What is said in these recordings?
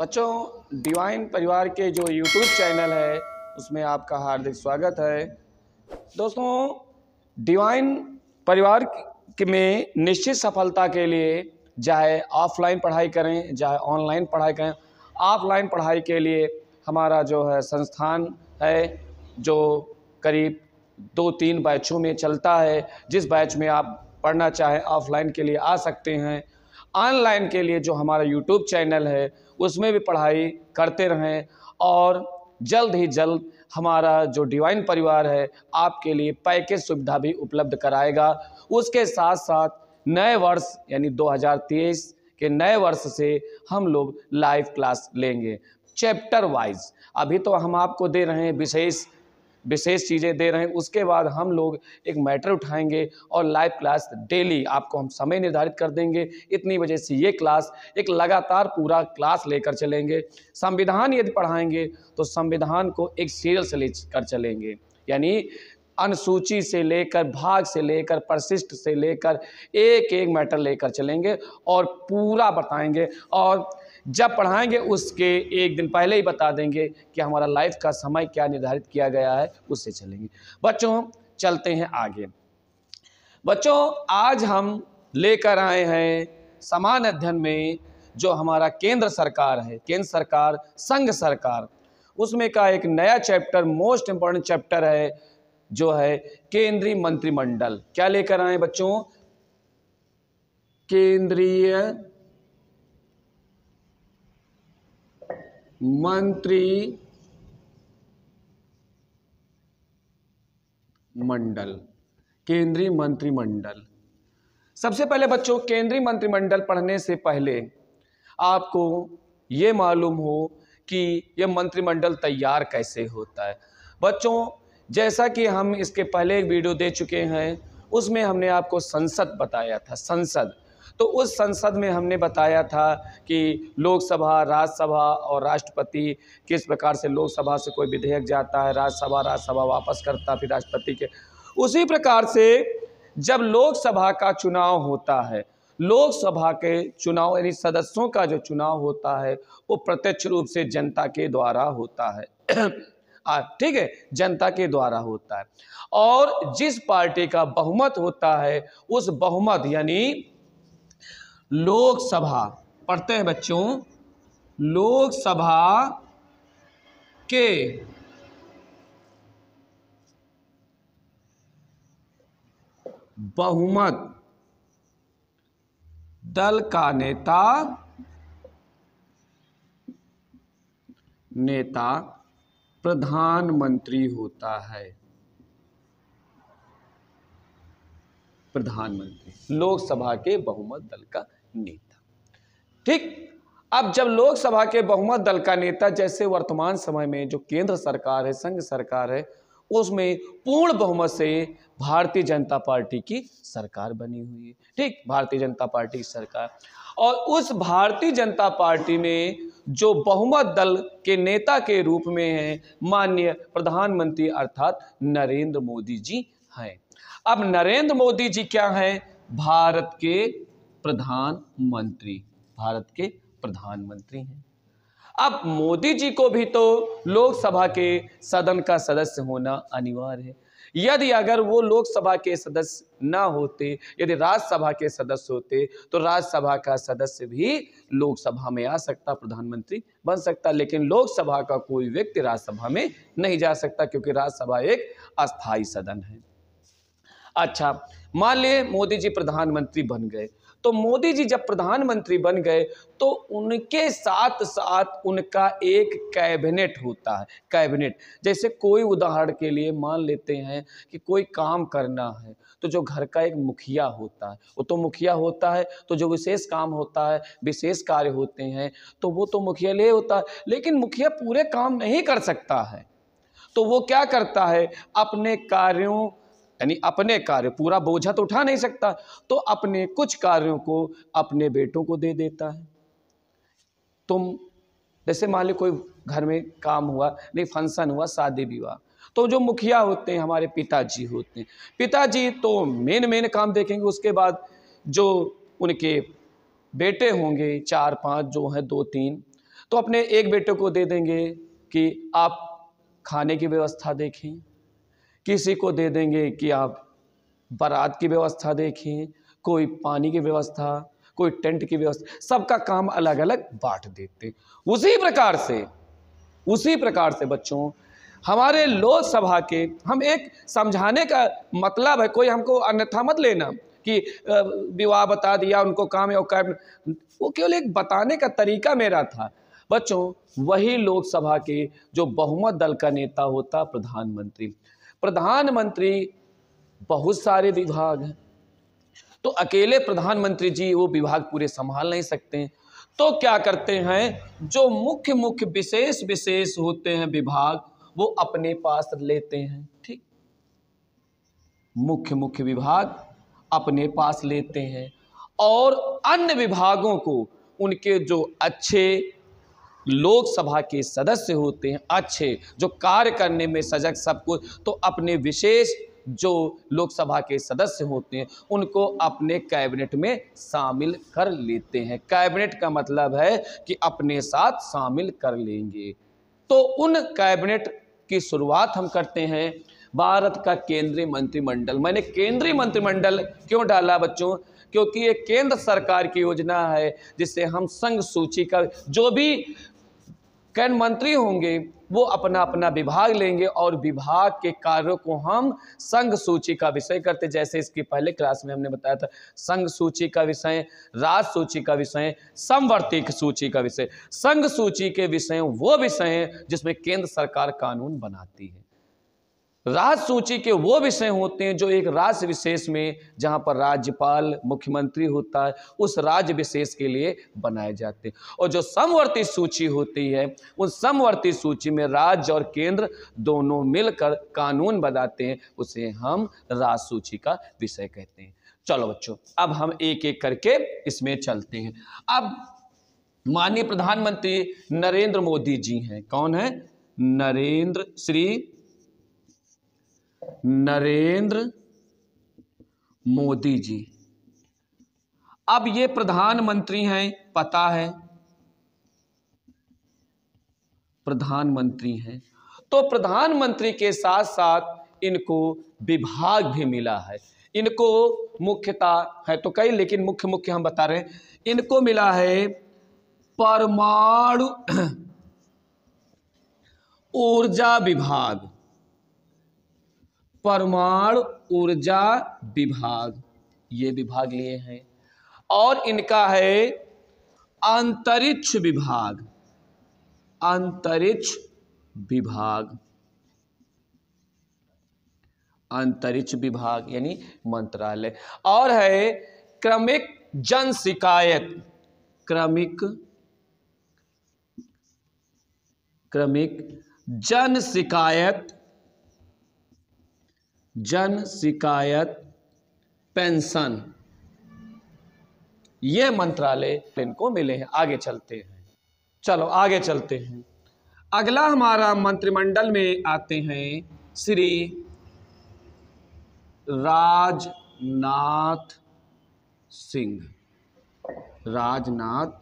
बच्चों डिवाइन परिवार के जो यूट्यूब चैनल है उसमें आपका हार्दिक स्वागत है दोस्तों डिवाइन परिवार के में निश्चित सफलता के लिए चाहे ऑफलाइन पढ़ाई करें चाहे ऑनलाइन पढ़ाई करें ऑफलाइन पढ़ाई के लिए हमारा जो है संस्थान है जो करीब दो तीन बैचों में चलता है जिस बैच में आप पढ़ना चाहें ऑफलाइन के लिए आ सकते हैं ऑनलाइन के लिए जो हमारा यूट्यूब चैनल है उसमें भी पढ़ाई करते रहें और जल्द ही जल्द हमारा जो डिवाइन परिवार है आपके लिए पैकेज सुविधा भी उपलब्ध कराएगा उसके साथ साथ नए वर्ष यानी 2023 के नए वर्ष से हम लोग लाइव क्लास लेंगे चैप्टर वाइज अभी तो हम आपको दे रहे हैं विशेष विशेष चीज़ें दे रहे हैं उसके बाद हम लोग एक मैटर उठाएंगे और लाइव क्लास डेली आपको हम समय निर्धारित कर देंगे इतनी वजह से ये क्लास एक लगातार पूरा क्लास लेकर चलेंगे संविधान यदि पढ़ाएंगे तो संविधान को एक सीरियल से लेकर चलेंगे यानी अनुसूची से लेकर भाग से लेकर प्रशिष्ट से लेकर एक एक मैटर लेकर चलेंगे और पूरा बताएंगे और जब पढ़ाएंगे उसके एक दिन पहले ही बता देंगे कि हमारा लाइफ का समय क्या निर्धारित किया गया है उससे चलेंगे बच्चों चलते हैं आगे बच्चों आज हम लेकर आए हैं समान अध्ययन में जो हमारा केंद्र सरकार है केंद्र सरकार संघ सरकार उसमें का एक नया चैप्टर मोस्ट इंपॉर्टेंट चैप्टर है जो है केंद्रीय मंत्रिमंडल क्या लेकर आए बच्चों केंद्रीय मंत्री मंडल केंद्रीय मंत्रिमंडल सबसे पहले बच्चों केंद्रीय मंत्रिमंडल पढ़ने से पहले आपको ये मालूम हो कि यह मंत्रिमंडल तैयार कैसे होता है बच्चों जैसा कि हम इसके पहले एक वीडियो दे चुके हैं उसमें हमने आपको संसद बताया था संसद तो उस संसद में हमने बताया था कि लोकसभा राज्यसभा और राष्ट्रपति किस प्रकार से लोकसभा से कोई विधेयक जाता है राज्यसभा राज्यसभा वापस करता फिर राष्ट्रपति के उसी प्रकार से जब लोकसभा का चुनाव होता है लोकसभा के चुनाव यानी सदस्यों का जो चुनाव होता है वो प्रत्यक्ष रूप से जनता के द्वारा होता है ठीक है जनता के द्वारा होता है और जिस पार्टी का बहुमत होता है उस बहुमत यानी लोकसभा पढ़ते हैं बच्चों लोकसभा के बहुमत दल का नेता नेता प्रधानमंत्री होता है प्रधानमंत्री लोकसभा के बहुमत दल का नहीं ठीक अब जब लोकसभा के बहुमत दल का नेता जैसे वर्तमान समय में जो केंद्र सरकार है संघ सरकार है उसमें पूर्ण बहुमत से भारतीय जनता पार्टी की सरकार बनी हुई है ठीक भारतीय जनता पार्टी की सरकार और उस भारतीय जनता पार्टी में जो बहुमत दल के नेता के रूप में हैं माननीय प्रधानमंत्री अर्थात नरेंद्र मोदी जी हैं अब नरेंद्र मोदी जी क्या हैं भारत के प्रधानमंत्री भारत के प्रधानमंत्री हैं अब मोदी जी को भी तो लोकसभा के सदन का सदस्य होना अनिवार्य है यदि अगर वो लोकसभा के सदस्य ना होते यदि राज्यसभा के सदस्य होते तो राज्यसभा का सदस्य भी लोकसभा में आ सकता प्रधानमंत्री बन सकता लेकिन लोकसभा का कोई व्यक्ति राज्यसभा में नहीं जा सकता क्योंकि राज्यसभा एक अस्थायी सदन है अच्छा मान लिए मोदी जी प्रधानमंत्री बन गए तो मोदी जी जब प्रधानमंत्री बन गए तो उनके साथ साथ उनका एक कैबिनेट होता है कैबिनेट जैसे कोई उदाहरण के लिए मान लेते हैं कि कोई काम करना है तो जो घर का एक मुखिया होता है वो तो मुखिया होता है तो जो विशेष काम होता है विशेष कार्य होते हैं तो वो तो मुखिया ले होता है लेकिन मुखिया पूरे काम नहीं कर सकता है तो वो क्या करता है अपने कार्यों यानी अपने कार्य पूरा बोझा तो उठा नहीं सकता तो अपने कुछ कार्यों को अपने बेटों को दे देता है तुम जैसे मान लो कोई घर में काम हुआ नहीं फंक्शन हुआ शादी विवाह तो जो मुखिया होते हैं हमारे पिताजी होते हैं पिताजी तो मेन मेन काम देखेंगे उसके बाद जो उनके बेटे होंगे चार पांच जो हैं दो तीन तो अपने एक बेटे को दे देंगे कि आप खाने की व्यवस्था देखें किसी को दे देंगे कि आप बारात की व्यवस्था देखें कोई पानी की व्यवस्था कोई टेंट की व्यवस्था सबका काम अलग अलग बांट देते उसी प्रकार से उसी प्रकार से बच्चों हमारे लोकसभा के हम एक समझाने का मतलब है कोई हमको अन्यथा मत लेना कि विवाह बता दिया उनको काम या कर वो केवल एक बताने का तरीका मेरा था बच्चों वही लोकसभा के जो बहुमत दल का नेता होता प्रधानमंत्री प्रधानमंत्री बहुत सारे विभाग हैं तो अकेले प्रधानमंत्री जी वो विभाग पूरे संभाल नहीं सकते तो क्या करते हैं जो मुख्य मुख्य विशेष विशेष होते हैं विभाग वो अपने पास लेते हैं ठीक मुख्य मुख्य विभाग अपने पास लेते हैं और अन्य विभागों को उनके जो अच्छे लोकसभा के सदस्य होते हैं अच्छे जो कार्य करने में सजग सब कुछ तो अपने विशेष जो लोकसभा के सदस्य होते हैं उनको अपने कैबिनेट में शामिल कर लेते हैं कैबिनेट का मतलब है कि अपने साथ शामिल कर लेंगे तो उन कैबिनेट की शुरुआत हम करते हैं भारत का केंद्रीय मंत्रिमंडल मैंने केंद्रीय मंत्रिमंडल क्यों डाला बच्चों क्योंकि ये केंद्र सरकार की योजना है जिससे हम संघ सूची का जो भी कैन मंत्री होंगे वो अपना अपना विभाग लेंगे और विभाग के कार्यों को हम संघ सूची का विषय करते जैसे इसकी पहले क्लास में हमने बताया था संघ सूची का विषय राज सूची का विषय समवर्तिक सूची का विषय संघ सूची के विषय वो विषय हैं जिसमें केंद्र सरकार कानून बनाती है राज सूची के वो विषय होते हैं जो एक राज्य विशेष में जहां पर राज्यपाल मुख्यमंत्री होता है उस राज्य विशेष के लिए बनाए जाते हैं और जो समवर्ती सूची होती है उस समवर्ती सूची में राज्य और केंद्र दोनों मिलकर कानून बनाते हैं उसे हम राज सूची का विषय कहते हैं चलो बच्चों अब हम एक एक करके इसमें चलते हैं अब माननीय प्रधानमंत्री नरेंद्र मोदी जी हैं कौन है नरेंद्र श्री नरेंद्र मोदी जी अब ये प्रधानमंत्री हैं पता है प्रधानमंत्री हैं तो प्रधानमंत्री के साथ साथ इनको विभाग भी मिला है इनको मुख्यता है तो कई लेकिन मुख्य मुख्य हम बता रहे हैं इनको मिला है परमाणु ऊर्जा विभाग परमाणु ऊर्जा विभाग ये विभाग लिए हैं और इनका है अंतरिक्ष विभाग अंतरिक्ष विभाग अंतरिक्ष विभाग यानी मंत्रालय और है क्रमिक जन शिकायत क्रमिक क्रमिक जन शिकायत जन शिकायत पेंशन ये मंत्रालय इनको मिले हैं आगे चलते हैं चलो आगे चलते हैं अगला हमारा मंत्रिमंडल में आते हैं श्री राजनाथ सिंह राजनाथ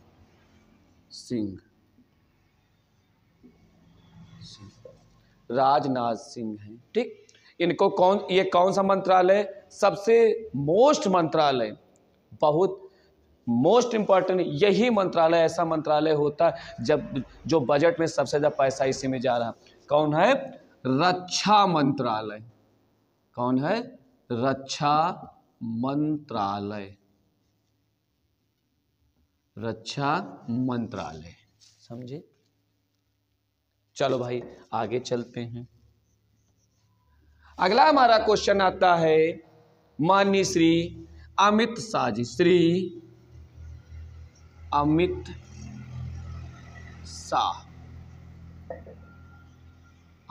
सिंह राजनाथ सिंह हैं ठीक इनको कौन ये कौन सा मंत्रालय सबसे मोस्ट मंत्रालय बहुत मोस्ट इम्पॉर्टेंट यही मंत्रालय ऐसा मंत्रालय होता है जब जो बजट में सबसे ज़्यादा पैसा इसी में जा रहा कौन है रक्षा मंत्रालय कौन है रक्षा मंत्रालय रक्षा मंत्रालय समझे चलो भाई आगे चलते हैं अगला हमारा क्वेश्चन आता है माननीय श्री अमित शाह जी श्री अमित शाह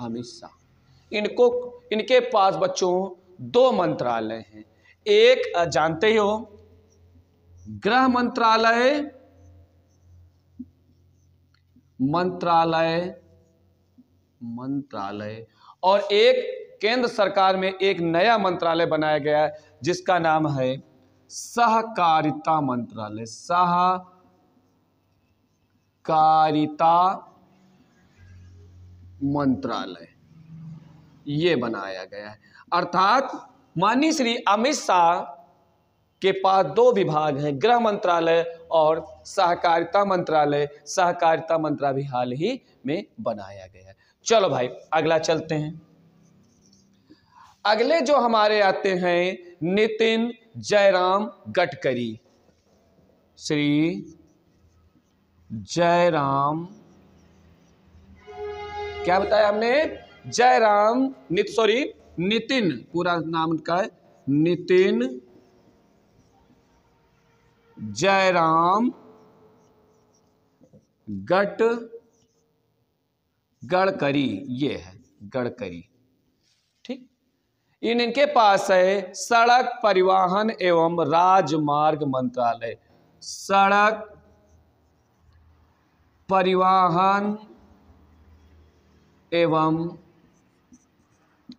अमित शाह इनको इनके पास बच्चों दो मंत्रालय हैं एक जानते ही हो गृह मंत्रालय मंत्रालय मंत्रालय और एक केंद्र सरकार में एक नया मंत्रालय बनाया गया है जिसका नाम है सहकारिता मंत्रालय सहकारिता मंत्रालय ये बनाया गया है अर्थात माननीय श्री अमित शाह के पास दो विभाग हैं गृह मंत्रालय और सहकारिता मंत्रालय सहकारिता मंत्रालय हाल ही में बनाया गया है चलो भाई अगला चलते हैं अगले जो हमारे आते हैं नितिन जयराम गडकरी श्री जयराम क्या बताया हमने जयराम नित सॉरी नितिन पूरा नाम का है नितिन जयराम गट गड़करी ये है गड़करी इनके पास है सड़क परिवहन एवं राजमार्ग मंत्रालय सड़क परिवहन एवं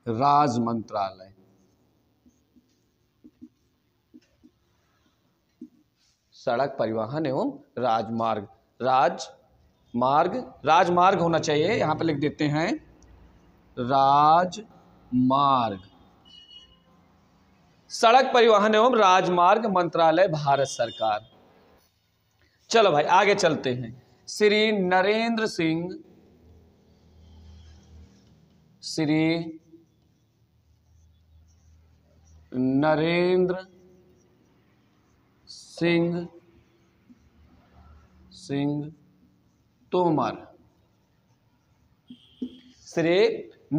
राज मंत्रालय सड़क परिवहन एवं राजमार्ग राजमार्ग राजमार्ग होना चाहिए यहां पर लिख देते हैं राजमार्ग सड़क परिवहन एवं राजमार्ग मंत्रालय भारत सरकार चलो भाई आगे चलते हैं श्री नरेंद्र सिंह श्री नरेंद्र सिंह सिंह तोमर श्री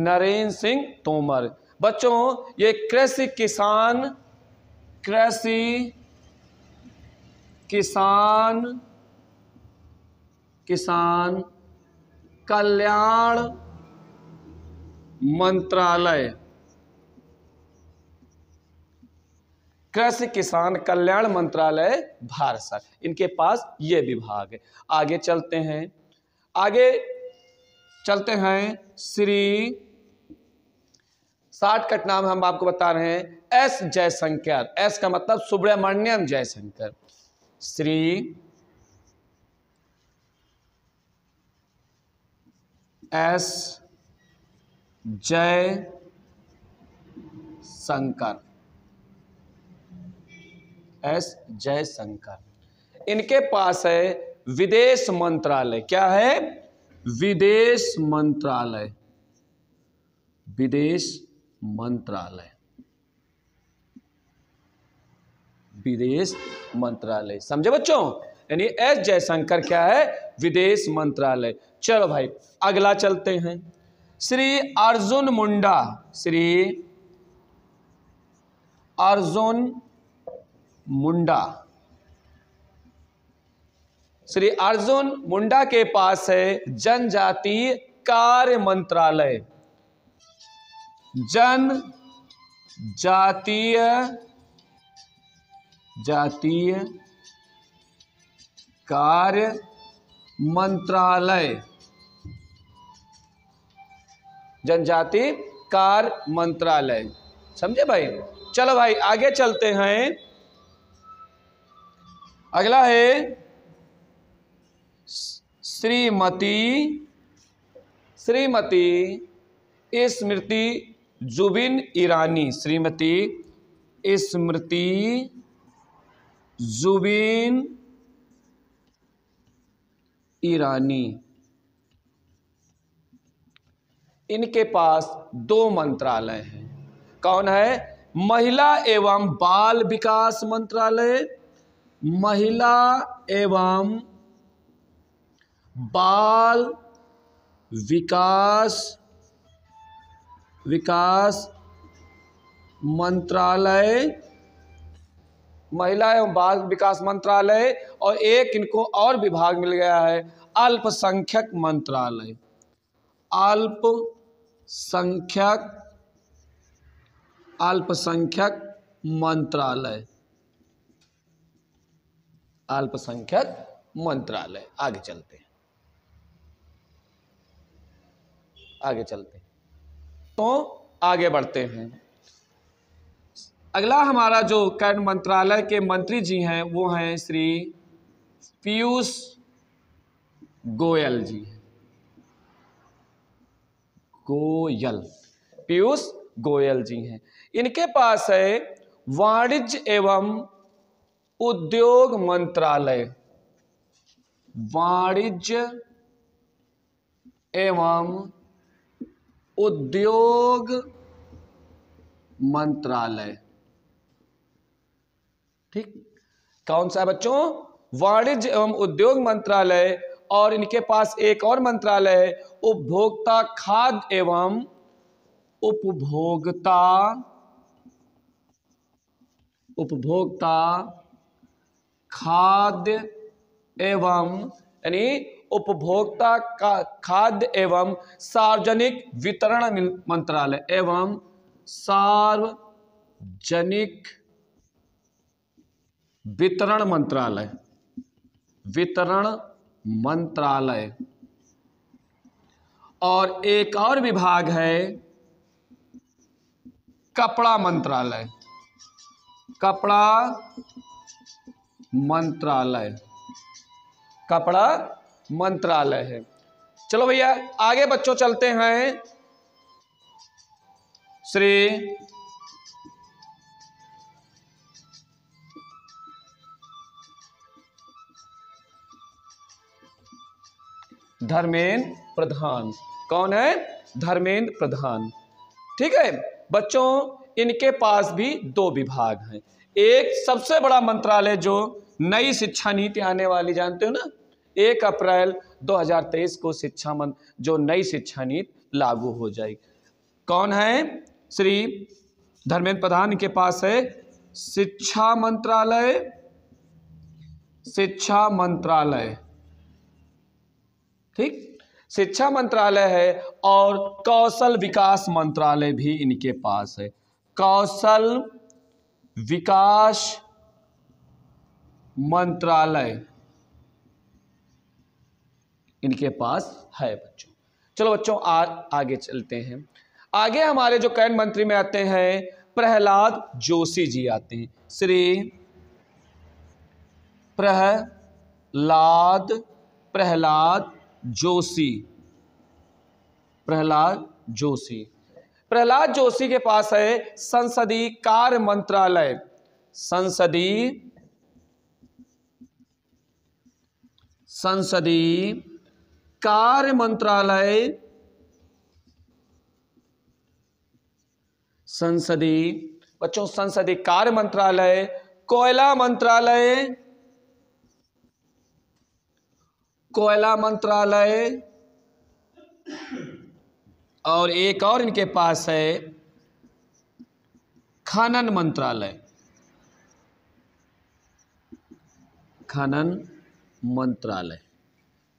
नरेंद्र सिंह तोमर बच्चों ये कृषि किसान कृषि किसान किसान कल्याण मंत्रालय कृषि किसान कल्याण मंत्रालय भारत सरकार इनके पास ये विभाग है आगे चलते हैं आगे चलते हैं श्री साठ का नाम हम आपको बता रहे हैं एस जयशंकर एस का मतलब सुब्रमण्यम जयशंकर श्री एस जय शंकर एस जयशंकर इनके पास है विदेश मंत्रालय क्या है विदेश मंत्रालय विदेश मंत्रालय विदेश मंत्रालय समझे बच्चों यानी एस जयशंकर क्या है विदेश मंत्रालय चलो भाई अगला चलते हैं श्री अर्जुन मुंडा श्री अर्जुन मुंडा श्री अर्जुन मुंडा के पास है जनजातीय कार्य मंत्रालय जन जातीय जातीय कार्य मंत्रालय जनजाति कार्य मंत्रालय समझे भाई चलो भाई आगे चलते हैं अगला है श्रीमती श्रीमती स्मृति जुबिन ईरानी श्रीमती स्मृति जुबिन ईरानी इनके पास दो मंत्रालय हैं कौन है महिला एवं बाल विकास मंत्रालय महिला एवं बाल विकास विकास मंत्रालय महिला एवं बाल विकास मंत्रालय और एक इनको और विभाग मिल गया है अल्पसंख्यक मंत्रालय अल्पसंख्यक अल्पसंख्यक मंत्रालय अल्पसंख्यक मंत्रालय आगे चलते हैं आगे चलते हैं तो आगे बढ़ते हैं अगला हमारा जो कर्ण मंत्रालय के मंत्री जी हैं वो हैं श्री पीयूष गोयल जी गोयल पीयूष गोयल जी हैं इनके पास है वाणिज्य एवं उद्योग मंत्रालय वाणिज्य एवं उद्योग मंत्रालय ठीक कौन सा है बच्चों वाणिज्य एवं उद्योग मंत्रालय और इनके पास एक और मंत्रालय उपभोक्ता खाद्य एवं उपभोक्ता उपभोक्ता खाद्य एवं यानी उपभोक्ता का खाद्य एवं सार्वजनिक वितरण मंत्रालय एवं सार्वजनिक वितरण मंत्रालय वितरण मंत्रालय और एक और विभाग है कपड़ा मंत्रालय कपड़ा मंत्रालय कपड़ा मंत्रालय है चलो भैया आगे बच्चों चलते हैं श्री धर्मेंद्र प्रधान कौन है धर्मेंद्र प्रधान ठीक है बच्चों इनके पास भी दो विभाग हैं एक सबसे बड़ा मंत्रालय जो नई शिक्षा नीति आने वाली जानते हो ना एक अप्रैल 2023 को शिक्षा मंत्र जो नई शिक्षा नीति लागू हो जाएगी कौन है श्री धर्मेंद्र प्रधान के पास है शिक्षा मंत्रालय शिक्षा मंत्रालय ठीक शिक्षा मंत्रालय है और कौशल विकास मंत्रालय भी इनके पास है कौशल विकास मंत्रालय इनके पास है बच्चों चलो बच्चों आ, आगे चलते हैं आगे हमारे जो कैन मंत्री में आते हैं प्रहलाद जोशी जी आते हैं श्री प्रहलाद प्रहलाद जोशी प्रहलाद जोशी प्रहलाद जोशी के पास है संसदीय कार्य मंत्रालय संसदीय संसदीय कार्य मंत्रालय संसदीय बच्चों संसदीय कार्य मंत्रालय कोयला मंत्रालय कोयला मंत्रालय और एक और इनके पास है खनन मंत्रालय खनन मंत्रालय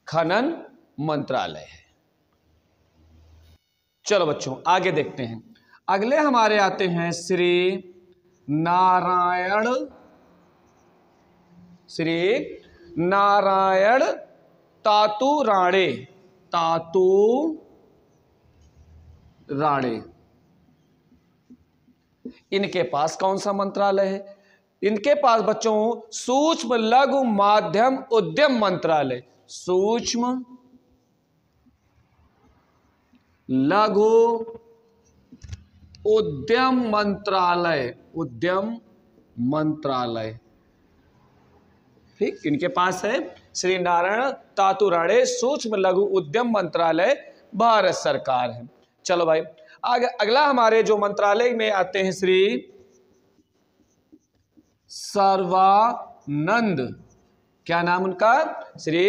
खनन मंत्रालय है चलो बच्चों आगे देखते हैं अगले हमारे आते हैं श्री नारायण श्री नारायण तातु राणे तातु राणे इनके पास कौन सा मंत्रालय है इनके पास बच्चों सूक्ष्म लघु माध्यम उद्यम मंत्रालय सूक्ष्म लघु उद्यम मंत्रालय उद्यम मंत्रालय ठीक इनके पास है श्री नारायण तातुराणे सूक्ष्म लघु उद्यम मंत्रालय भारत सरकार है चलो भाई आगे अगला हमारे जो मंत्रालय में आते हैं श्री सर्वानंद क्या नाम उनका श्री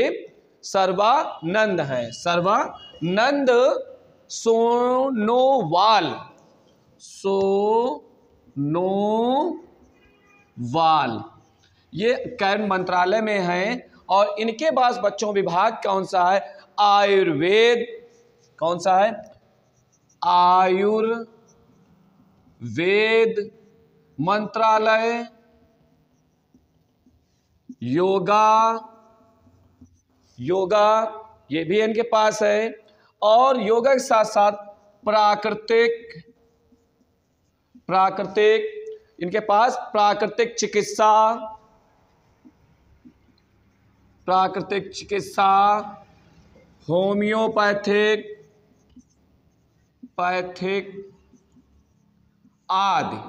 सर्वानंद है सर्वानंद सोनोवाल सो नो वाल ये कर्म मंत्रालय में हैं और इनके पास बच्चों विभाग कौन सा है आयुर्वेद कौन सा है आयुर्वेद मंत्रालय योगा योगा ये भी इनके पास है और योगा के साथ साथ प्राकृतिक प्राकृतिक इनके पास प्राकृतिक चिकित्सा प्राकृतिक चिकित्सा होम्योपैथिक पैथिक आदि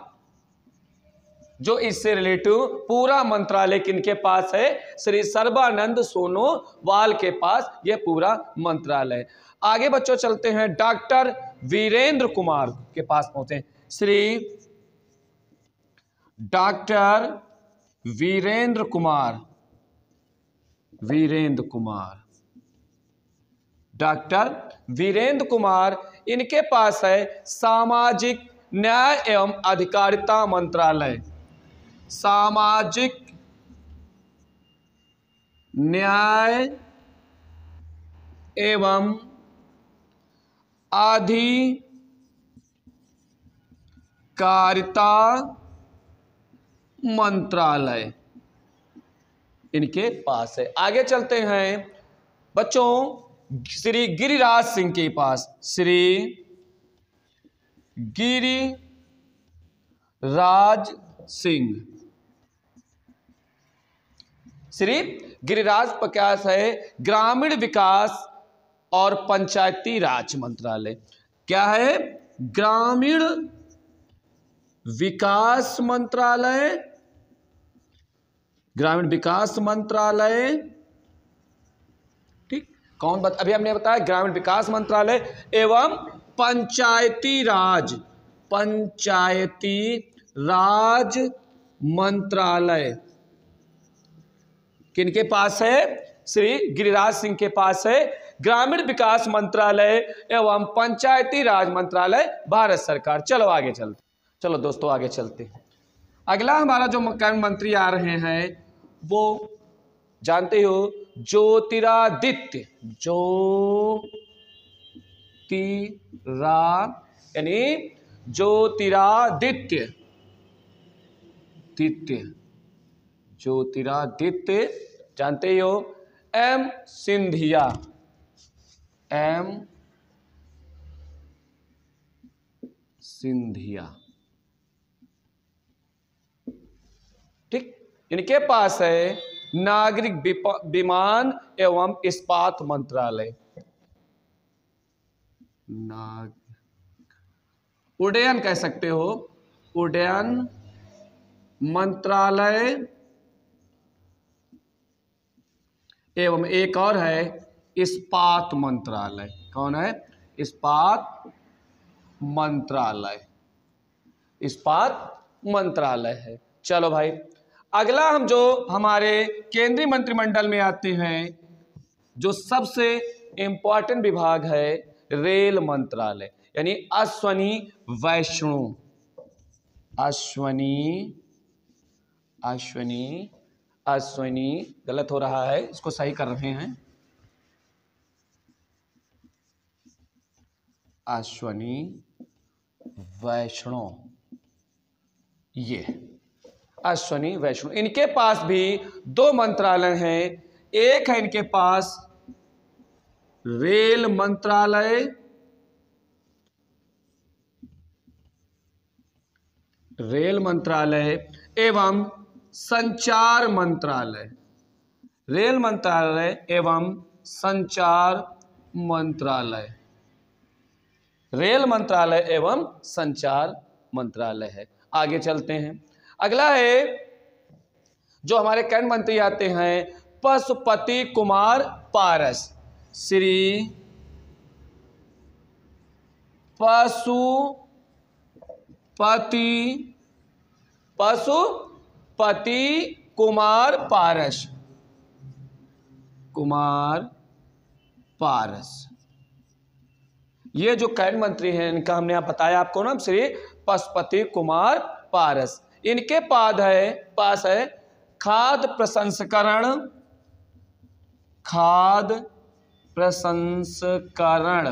जो इससे रिलेटिव पूरा मंत्रालय किनके पास है श्री सर्वानंद सोनोवाल के पास यह पूरा मंत्रालय आगे बच्चों चलते हैं डॉक्टर वीरेंद्र कुमार के पास पहुंचे श्री डॉक्टर वीरेंद्र कुमार वीरेंद्र कुमार डॉक्टर वीरेंद्र कुमार इनके पास है सामाजिक न्याय एवं अधिकारिता मंत्रालय सामाजिक न्याय एवं अधिकारिता मंत्रालय इनके पास है आगे चलते हैं बच्चों श्री गिरिराज सिंह के पास श्री गिरी राज सिंह श्री गिरिराज प्रकाश है ग्रामीण विकास और पंचायती राज मंत्रालय क्या है ग्रामीण विकास मंत्रालय ग्रामीण विकास मंत्रालय ठीक कौन बत, अभी हमने बताया ग्रामीण विकास मंत्रालय एवं पंचायती राज पंचायती राज मंत्रालय किनके पास है श्री गिरिराज सिंह के पास है ग्रामीण विकास मंत्रालय एवं पंचायती राज मंत्रालय भारत सरकार चलो आगे चलते चलो दोस्तों आगे चलते हैं अगला हमारा जो मकान मंत्री आ रहे हैं वो जानते हो ज्योतिरादित्य जो तिरा यानी ज्योतिरादित्य दित्य ज्योतिरादित्य जानते हो एम सिंधिया एम सिंधिया ठीक इनके पास है नागरिक विमान एवं इस्पात मंत्रालय नाग उड्डयन कह सकते हो उड्डयन मंत्रालय एवं एक और है इस्पात मंत्रालय कौन है इस्पात मंत्रालय इस्पात मंत्रालय है चलो भाई अगला हम जो हमारे केंद्रीय मंत्रिमंडल में आते हैं जो सबसे इंपॉर्टेंट विभाग है रेल मंत्रालय यानी अश्वनी वैष्णु अश्वनी अश्वनी अश्वनी गलत हो रहा है इसको सही कर रहे हैं अश्वनी वैष्णो ये अश्वनी वैष्णो इनके पास भी दो मंत्रालय हैं एक है इनके पास रेल मंत्रालय रेल मंत्रालय एवं संचार मंत्रालय रेल मंत्रालय एवं संचार मंत्रालय रेल मंत्रालय एवं संचार मंत्रालय है आगे चलते हैं अगला है जो हमारे कैन मंत्री आते हैं पशुपति कुमार पारस श्री पशुपति पशुपति कुमार पारस कुमार पारस ये जो कैन मंत्री हैं इनका हमने आप बताया आपको नाम श्री पशुपति कुमार पारस इनके पाद है पास है खाद प्रसंस्करण खाद प्रसंस्करण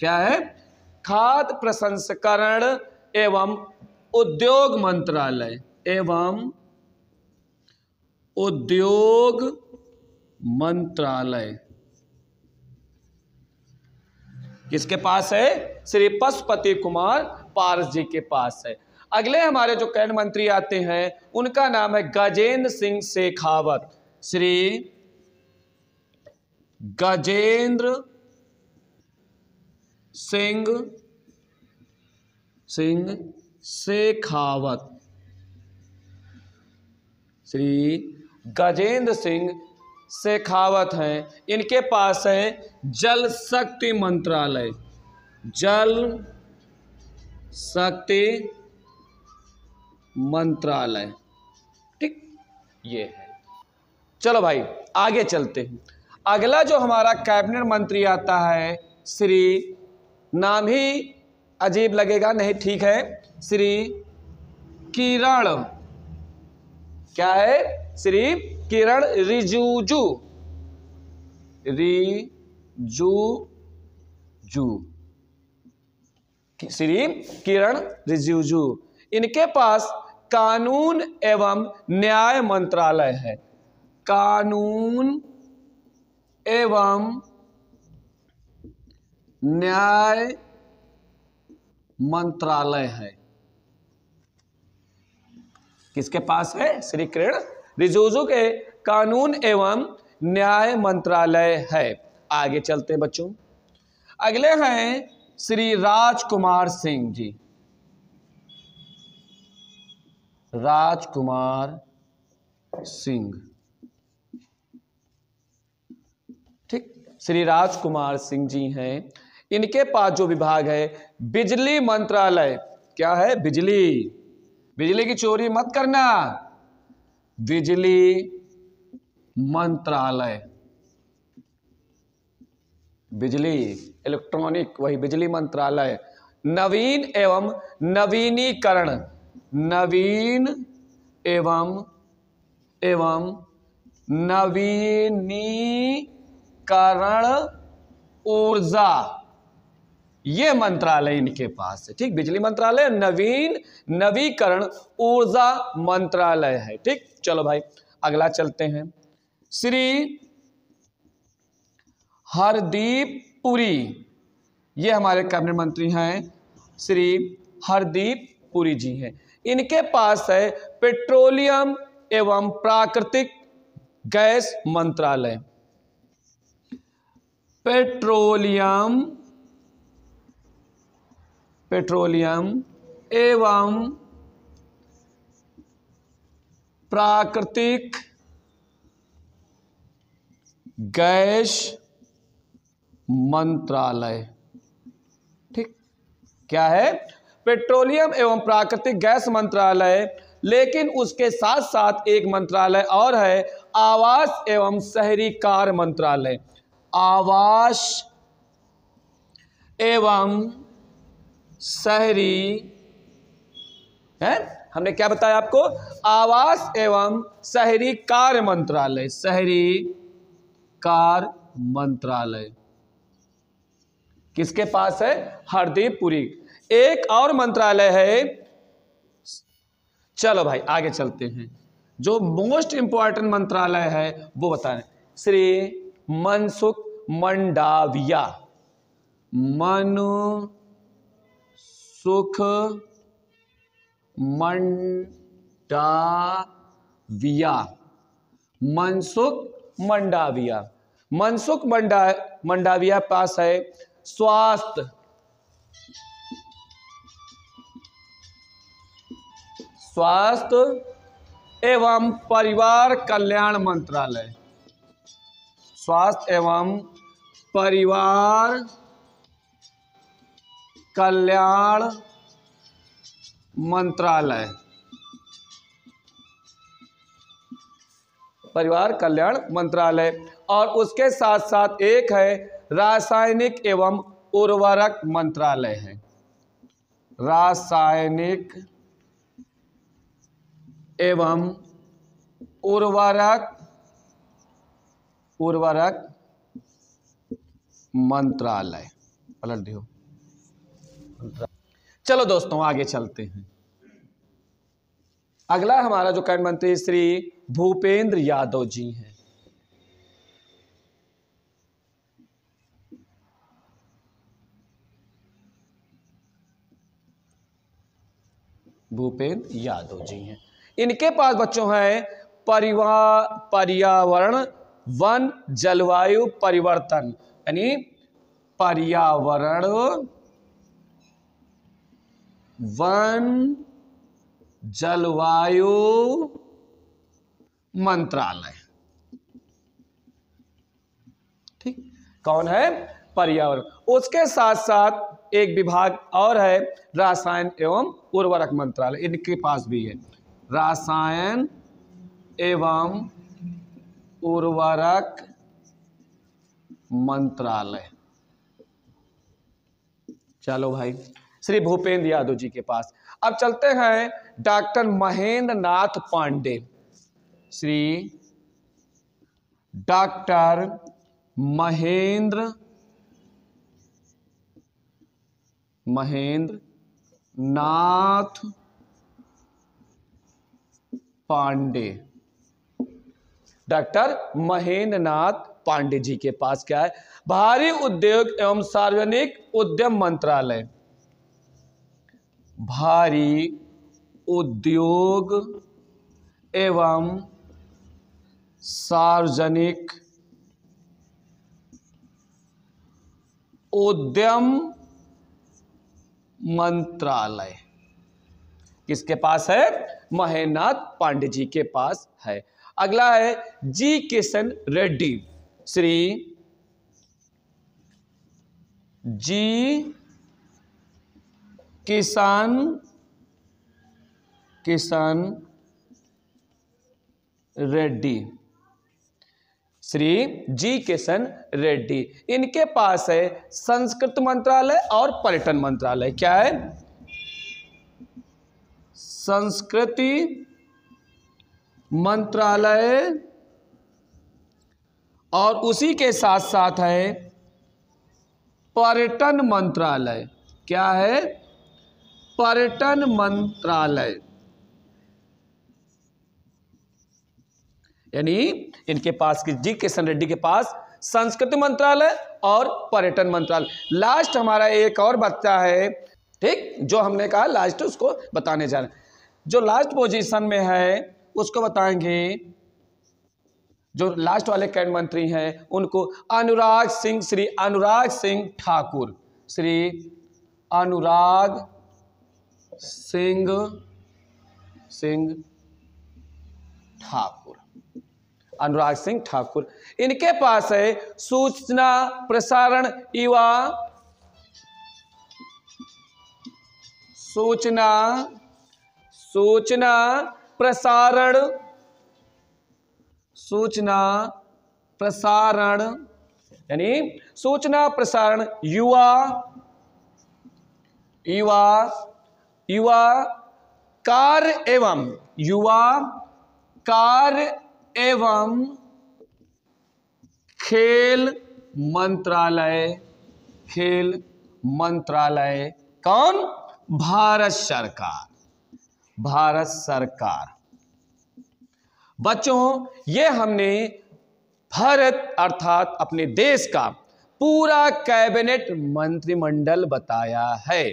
क्या है खाद प्रसंस्करण एवं उद्योग मंत्रालय एवं उद्योग मंत्रालय किसके पास है श्री पशुपति कुमार पारस जी के पास है अगले हमारे जो कैन मंत्री आते हैं उनका नाम है गजेंद्र सिंह शेखावत श्री गजेंद्र सिंह सिंह शेखावत श्री गजेंद्र सिंह शेखावत हैं इनके पास है जल शक्ति मंत्रालय जल शक्ति मंत्रालय ठीक ये है चलो भाई आगे चलते हैं अगला जो हमारा कैबिनेट मंत्री आता है श्री नाम ही अजीब लगेगा नहीं ठीक है श्री किरण क्या है श्री किरण रिजूजू रिजूजू श्री किरण रिजुजू इनके पास कानून एवं न्याय मंत्रालय है कानून एवं न्याय मंत्रालय है किसके पास है श्री किरण रिजोजो के कानून एवं न्याय मंत्रालय है आगे चलते बच्चों अगले हैं श्री राजकुमार सिंह जी राजकुमार सिंह ठीक श्री राजकुमार सिंह जी हैं इनके पास जो विभाग है बिजली मंत्रालय क्या है बिजली बिजली की चोरी मत करना बिजली मंत्रालय बिजली इलेक्ट्रॉनिक वही बिजली मंत्रालय नवीन एवं नवीनीकरण नवीन एवं एवं नवीनीकरण ऊर्जा ये मंत्रालय इनके पास है ठीक बिजली मंत्रालय नवीन नवीकरण ऊर्जा मंत्रालय है ठीक चलो भाई अगला चलते हैं श्री हरदीप पुरी ये हमारे कैबिनेट मंत्री हैं श्री हरदीप पुरी जी हैं इनके पास है पेट्रोलियम एवं प्राकृतिक गैस मंत्रालय पेट्रोलियम पेट्रोलियम एवं प्राकृतिक गैस मंत्रालय ठीक क्या है पेट्रोलियम एवं प्राकृतिक गैस मंत्रालय लेकिन उसके साथ साथ एक मंत्रालय और है आवास एवं शहरी कार्य मंत्रालय आवास एवं शहरी है हमने क्या बताया आपको आवास एवं शहरी कार्य मंत्रालय शहरी कार्य मंत्रालय किसके पास है हरदीप पुरी एक और मंत्रालय है चलो भाई आगे चलते हैं जो मोस्ट इंपॉर्टेंट मंत्रालय है वो बता रहे श्री मनसुख मंडाविया मनु सुख मंडाविया मनसुख मंडाविया मनसुख मंडा मंडाविया पास है स्वास्थ्य स्वास्थ्य एवं परिवार कल्याण मंत्रालय स्वास्थ्य एवं परिवार कल्याण मंत्रालय परिवार कल्याण मंत्रालय और उसके साथ साथ एक है रासायनिक एवं उर्वरक मंत्रालय है रासायनिक एवं उर्वरक उर्वरक मंत्रालय पलट दियो चलो दोस्तों आगे चलते हैं अगला हमारा जो कैंट मंत्री श्री भूपेंद्र यादव जी हैं भूपेंद्र यादव जी हैं इनके पास बच्चों हैं परिवार पर्यावरण वन जलवायु परिवर्तन यानी पर्यावरण वन जलवायु मंत्रालय ठीक कौन है पर्यावरण उसके साथ साथ एक विभाग और है रासायन एवं उर्वरक मंत्रालय इनके पास भी है रासायन एवं उर्वरक मंत्रालय चलो भाई श्री भूपेंद्र यादव जी के पास अब चलते हैं doctor Mahendra Nath Pandey Shri doctor Mahendra Mahendra Nath Pandey doctor Mahendra Nath Pandey ji के पास क्या है भारी उद्योग एवं सार्वजनिक उद्यम मंत्रालय भारी उद्योग एवं सार्वजनिक उद्यम मंत्रालय किसके पास है महेनाथ पांडे जी के पास है अगला है जी किशन रेड्डी श्री जी किसान किशन रेड्डी श्री जी किशन रेड्डी इनके पास है संस्कृत मंत्रालय और पर्यटन मंत्रालय क्या है संस्कृति मंत्रालय और उसी के साथ साथ है पर्यटन मंत्रालय क्या है पर्यटन मंत्रालय यानी इनके पास किस जी किशन रेड्डी के पास संस्कृति मंत्रालय और पर्यटन मंत्रालय लास्ट हमारा एक और बच्चा है ठीक जो हमने कहा लास्ट उसको बताने जा रहे जो लास्ट पोजीशन में है उसको बताएंगे जो लास्ट वाले कैबिनेट मंत्री हैं उनको अनुराग सिंह श्री अनुराग सिंह ठाकुर श्री अनुराग सिंह सिंह ठाकुर अनुराग सिंह ठाकुर इनके पास है सूचना प्रसारण युवा सूचना सूचना प्रसारण सूचना प्रसारण यानी सूचना प्रसारण युवा युवा युवा कार एवं युवा कार एवं खेल मंत्रालय खेल मंत्रालय कौन भारत सरकार भारत सरकार बच्चों ये हमने भारत अर्थात अपने देश का पूरा कैबिनेट मंत्रिमंडल बताया है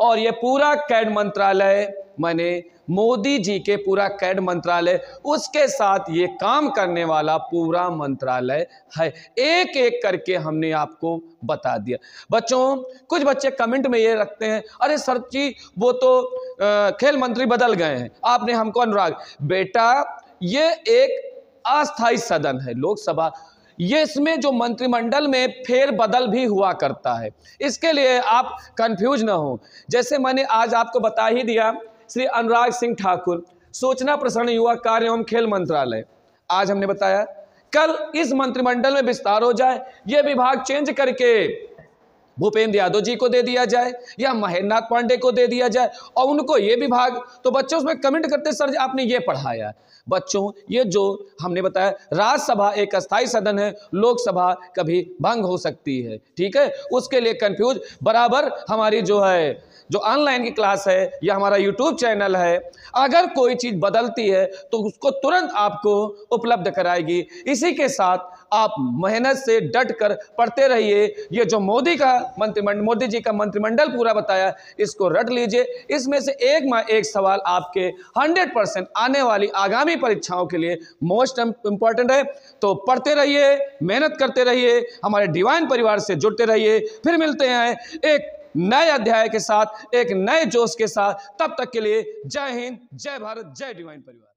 और ये पूरा कैड मंत्रालय मैंने मोदी जी के पूरा कैड मंत्रालय उसके साथ ये काम करने वाला पूरा मंत्रालय है एक एक करके हमने आपको बता दिया बच्चों कुछ बच्चे कमेंट में ये रखते हैं अरे सर जी वो तो आ, खेल मंत्री बदल गए हैं आपने हमको अनुराग बेटा ये एक अस्थाई सदन है लोकसभा ये इसमें जो मंत्रिमंडल में फेरबदल भी हुआ करता है इसके लिए आप कंफ्यूज ना हो जैसे मैंने आज आपको बता ही दिया श्री अनुराग सिंह ठाकुर सूचना प्रसारण युवा कार्य एवं खेल मंत्रालय आज हमने बताया कल इस मंत्रिमंडल में विस्तार हो जाए यह विभाग चेंज करके भूपेंद्र यादव जी को दे दिया जाए या महेंद्र नाथ पांडे को दे दिया जाए और उनको ये विभाग तो बच्चों उसमें कमेंट करते सर आपने ये पढ़ाया बच्चों ये जो हमने बताया राज्यसभा एक अस्थायी सदन है लोकसभा कभी भंग हो सकती है ठीक है उसके लिए कंफ्यूज बराबर हमारी जो है जो ऑनलाइन की क्लास है या हमारा यूट्यूब चैनल है अगर कोई चीज़ बदलती है तो उसको तुरंत आपको उपलब्ध कराएगी इसी के साथ आप मेहनत से डट कर पढ़ते रहिए ये जो मोदी का मंत्रिमंडल मोदी जी का मंत्रिमंडल पूरा बताया इसको रट लीजिए इसमें से एक में एक सवाल आपके 100 परसेंट आने वाली आगामी परीक्षाओं के लिए मोस्ट इंपॉर्टेंट है तो पढ़ते रहिए मेहनत करते रहिए हमारे डिवाइन परिवार से जुड़ते रहिए फिर मिलते हैं एक नए अध्याय के साथ एक नए जोश के साथ तब तक के लिए जय हिंद जय भारत जय डिवाइन परिवार